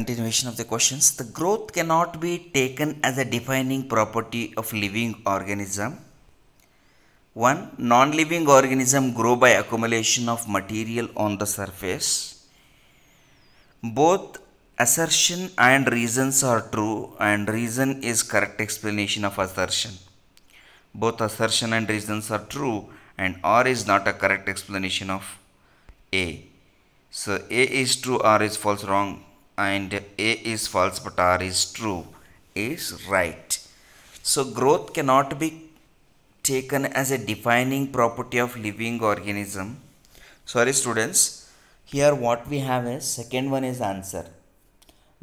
continuation of the questions. The growth cannot be taken as a defining property of living organism. 1. Non-living organism grow by accumulation of material on the surface. Both assertion and reasons are true and reason is correct explanation of assertion. Both assertion and reasons are true and R is not a correct explanation of A. So A is true, R is false, wrong and A is false but R is true is right. So growth cannot be taken as a defining property of living organism. Sorry students, here what we have is second one is answer.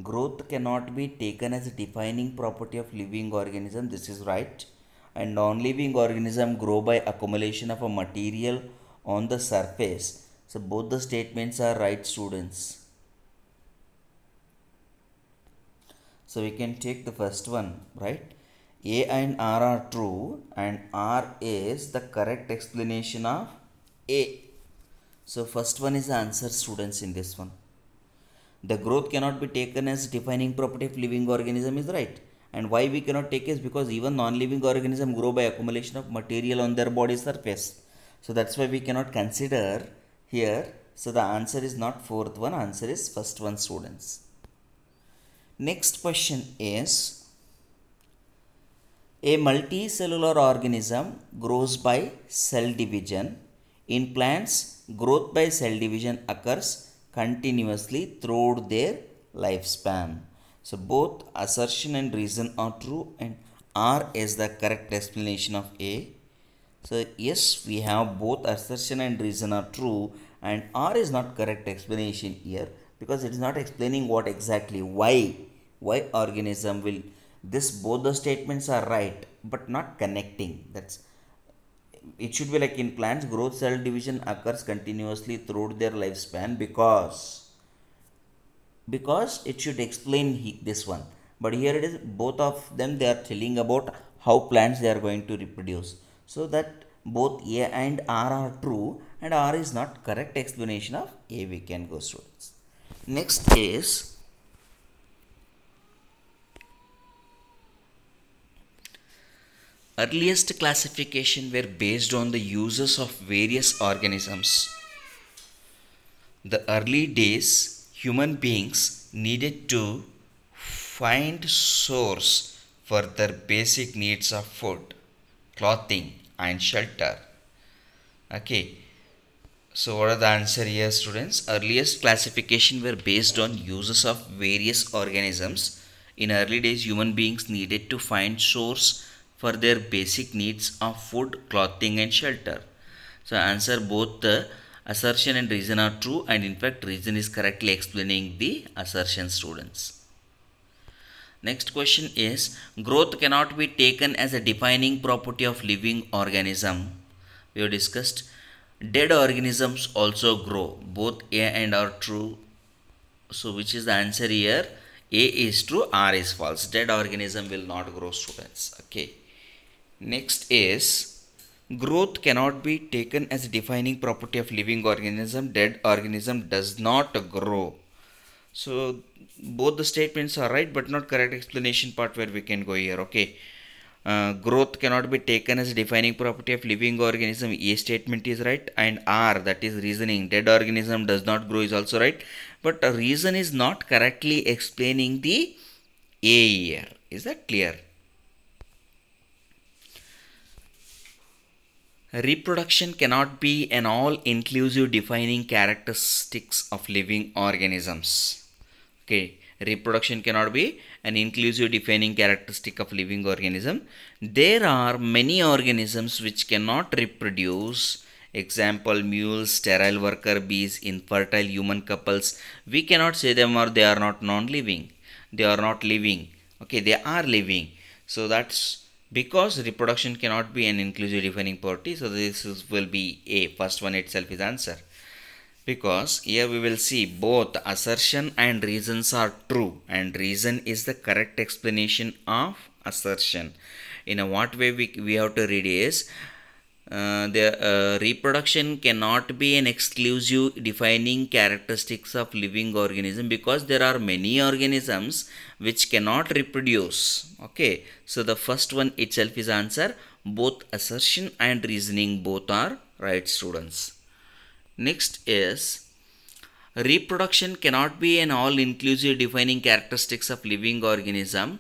Growth cannot be taken as a defining property of living organism. This is right. And non-living organism grow by accumulation of a material on the surface. So both the statements are right students. So we can take the first one, right? A and R are true and R is the correct explanation of A. So first one is the answer students in this one. The growth cannot be taken as defining property of living organism is right. And why we cannot take is because even non-living organism grow by accumulation of material on their body surface. So that's why we cannot consider here. So the answer is not fourth one, answer is first one students. Next question is A multicellular organism grows by cell division. In plants, growth by cell division occurs continuously throughout their lifespan. So both assertion and reason are true and R is the correct explanation of A. So yes, we have both assertion and reason are true and R is not correct explanation here because it is not explaining what exactly why why organism will this both the statements are right but not connecting that's it should be like in plants growth cell division occurs continuously throughout their lifespan because because it should explain he, this one but here it is both of them they are telling about how plants they are going to reproduce so that both a and r are true and r is not correct explanation of a we can go students Next is earliest classification were based on the uses of various organisms. The early days human beings needed to find source for their basic needs of food, clothing and shelter. Okay, so what are the answer here students? Earliest classification were based on uses of various organisms. In early days human beings needed to find source for their basic needs of food, clothing and shelter. So answer both the assertion and reason are true and in fact reason is correctly explaining the assertion students. Next question is growth cannot be taken as a defining property of living organism. We have discussed Dead organisms also grow. Both A and R true. So which is the answer here? A is true, R is false. Dead organism will not grow students. Okay. Next is growth cannot be taken as a defining property of living organism. Dead organism does not grow. So both the statements are right but not correct explanation part where we can go here. Okay uh, growth cannot be taken as defining property of living organism a statement is right and r that is reasoning dead organism does not grow is also right but a reason is not correctly explaining the a here is that clear reproduction cannot be an all inclusive defining characteristics of living organisms okay reproduction cannot be an inclusive defining characteristic of living organism. There are many organisms which cannot reproduce example mules sterile worker bees infertile human couples we cannot say them or they are not non-living they are not living okay they are living so that's because reproduction cannot be an inclusive defining property so this is, will be a first one itself is answer because here we will see both assertion and reasons are true and reason is the correct explanation of assertion in a what way we, we have to read is uh, the uh, reproduction cannot be an exclusive defining characteristics of living organism because there are many organisms which cannot reproduce okay so the first one itself is answer both assertion and reasoning both are right students Next is reproduction cannot be an all-inclusive defining characteristics of living organism.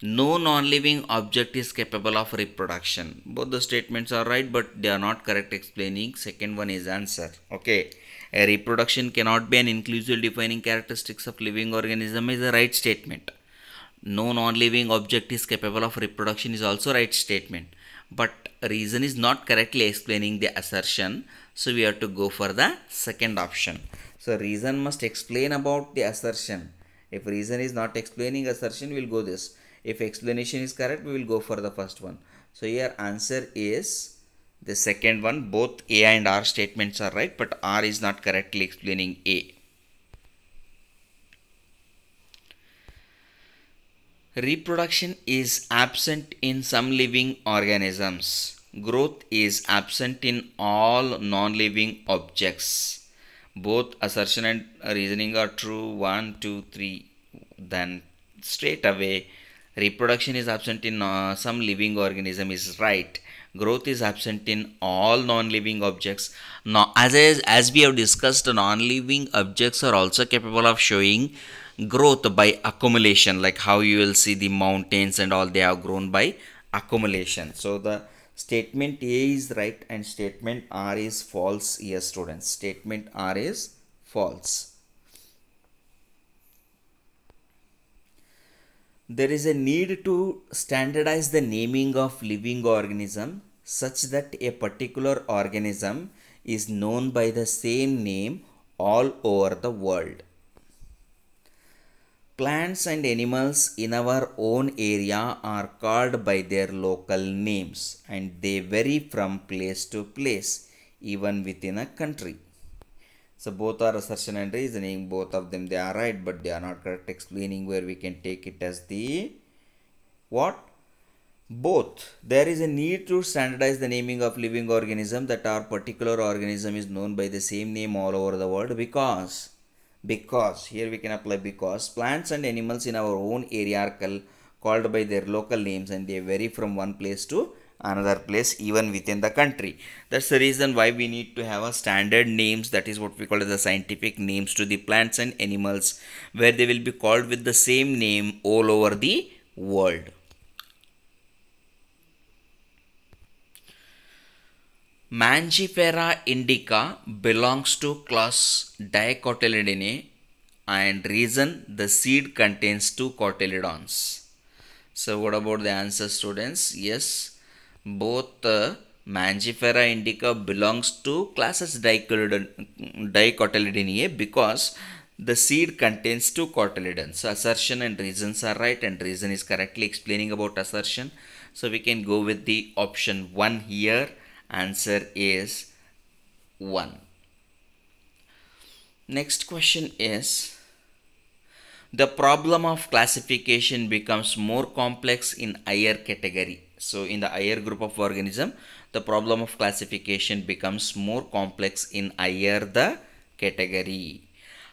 No non-living object is capable of reproduction. Both the statements are right, but they are not correct explaining. Second one is answer. Okay. A reproduction cannot be an inclusive defining characteristics of living organism is a right statement. No non-living object is capable of reproduction is also right statement but reason is not correctly explaining the assertion so we have to go for the second option so reason must explain about the assertion if reason is not explaining assertion we'll go this if explanation is correct we will go for the first one so here answer is the second one both a and r statements are right but r is not correctly explaining a Reproduction is absent in some living organisms. Growth is absent in all non-living objects. Both assertion and reasoning are true. One, two, three. Then straight away, reproduction is absent in uh, some living organism is right growth is absent in all non-living objects now as, as we have discussed non-living objects are also capable of showing growth by accumulation like how you will see the mountains and all they have grown by accumulation so the statement a is right and statement r is false Yes, students statement r is false there is a need to standardize the naming of living organism such that a particular organism is known by the same name all over the world Plants and animals in our own area are called by their local names and they vary from place to place, even within a country. So both are assertion and reasoning, both of them they are right, but they are not correct explaining where we can take it as the what? Both. There is a need to standardize the naming of living organism that our particular organism is known by the same name all over the world because because here we can apply because plants and animals in our own area are called by their local names and they vary from one place to another place even within the country that's the reason why we need to have a standard names that is what we call as the scientific names to the plants and animals where they will be called with the same name all over the world Mangifera indica belongs to class dicotyledonae and reason the seed contains two cotyledons. So what about the answer students? Yes, both uh, Mangifera indica belongs to classes dicotyledonae because the seed contains two cotyledons. So assertion and reasons are right and reason is correctly explaining about assertion. So we can go with the option 1 here Answer is 1. Next question is the problem of classification becomes more complex in higher category. So in the higher group of organism, the problem of classification becomes more complex in higher the category.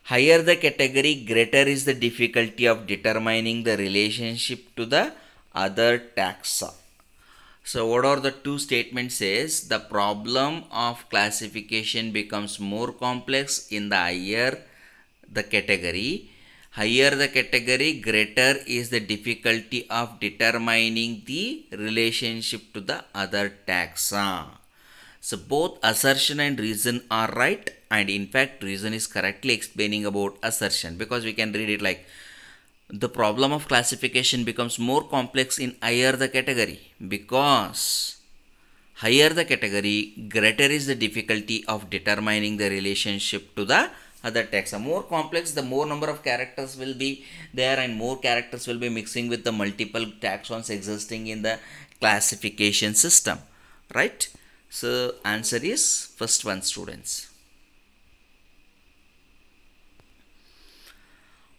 Higher the category, greater is the difficulty of determining the relationship to the other taxa. So what are the two statements says the problem of classification becomes more complex in the higher the category. Higher the category greater is the difficulty of determining the relationship to the other taxa. So both assertion and reason are right and in fact reason is correctly explaining about assertion because we can read it like the problem of classification becomes more complex in higher the category because higher the category, greater is the difficulty of determining the relationship to the other taxa. more complex, the more number of characters will be there and more characters will be mixing with the multiple taxons existing in the classification system, right? So, answer is first one students.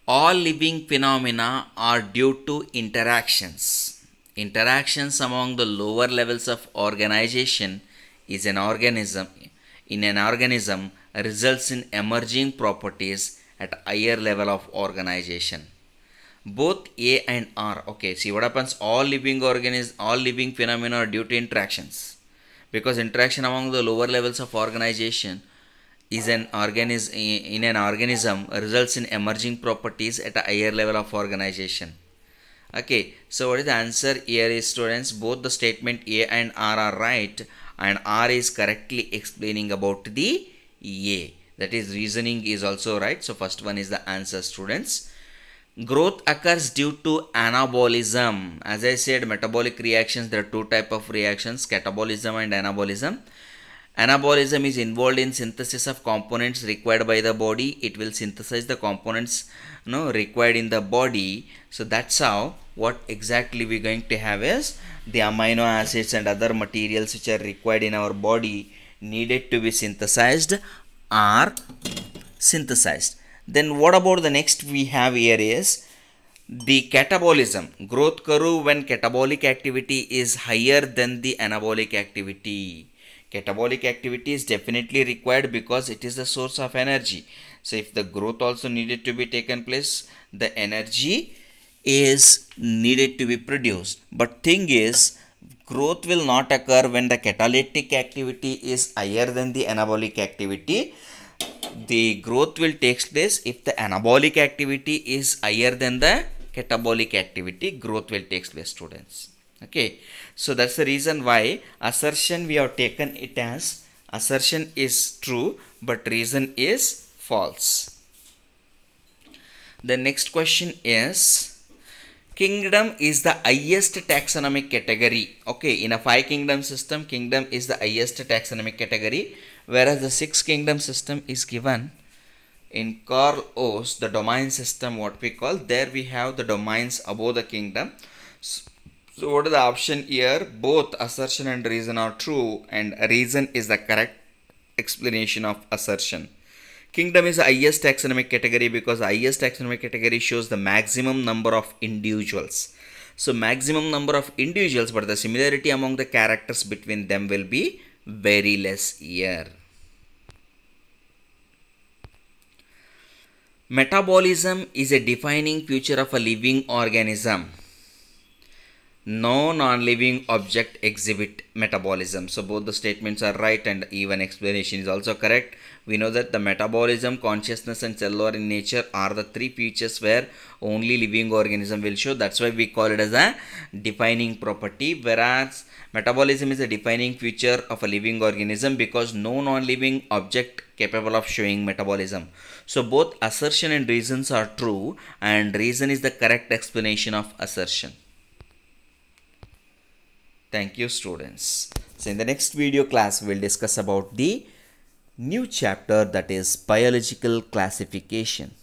all living phenomena are due to interactions. Interactions among the lower levels of organization is an organism in an organism results in emerging properties at higher level of organization. Both A and R. Okay, see what happens all living organisms all living phenomena are due to interactions because interaction among the lower levels of organization is an organism in an organism results in emerging properties at a higher level of organization okay so what is the answer here is students both the statement a and r are right and r is correctly explaining about the a that is reasoning is also right so first one is the answer students growth occurs due to anabolism as i said metabolic reactions there are two type of reactions catabolism and anabolism Anabolism is involved in synthesis of components required by the body. It will synthesize the components you know, required in the body. So that's how what exactly we're going to have is the amino acids and other materials which are required in our body needed to be synthesized are synthesized. Then what about the next we have here is the catabolism growth curve when catabolic activity is higher than the anabolic activity Catabolic activity is definitely required because it is the source of energy. So if the growth also needed to be taken place, the energy is needed to be produced. But thing is, growth will not occur when the catalytic activity is higher than the anabolic activity. The growth will take place if the anabolic activity is higher than the catabolic activity, growth will take place students okay so that's the reason why assertion we have taken it as assertion is true but reason is false the next question is kingdom is the highest taxonomic category okay in a five kingdom system kingdom is the highest taxonomic category whereas the six kingdom system is given in Carl O's the domain system what we call there we have the domains above the kingdom so what is the option here? Both assertion and reason are true and reason is the correct explanation of assertion. Kingdom is the highest taxonomic category because the highest taxonomic category shows the maximum number of individuals. So maximum number of individuals but the similarity among the characters between them will be very less here. Metabolism is a defining feature of a living organism no non-living object exhibit metabolism so both the statements are right and even explanation is also correct we know that the metabolism consciousness and cellular in nature are the three features where only living organism will show that's why we call it as a defining property whereas metabolism is a defining feature of a living organism because no non-living object capable of showing metabolism so both assertion and reasons are true and reason is the correct explanation of assertion Thank you students. So in the next video class, we'll discuss about the new chapter that is biological classification.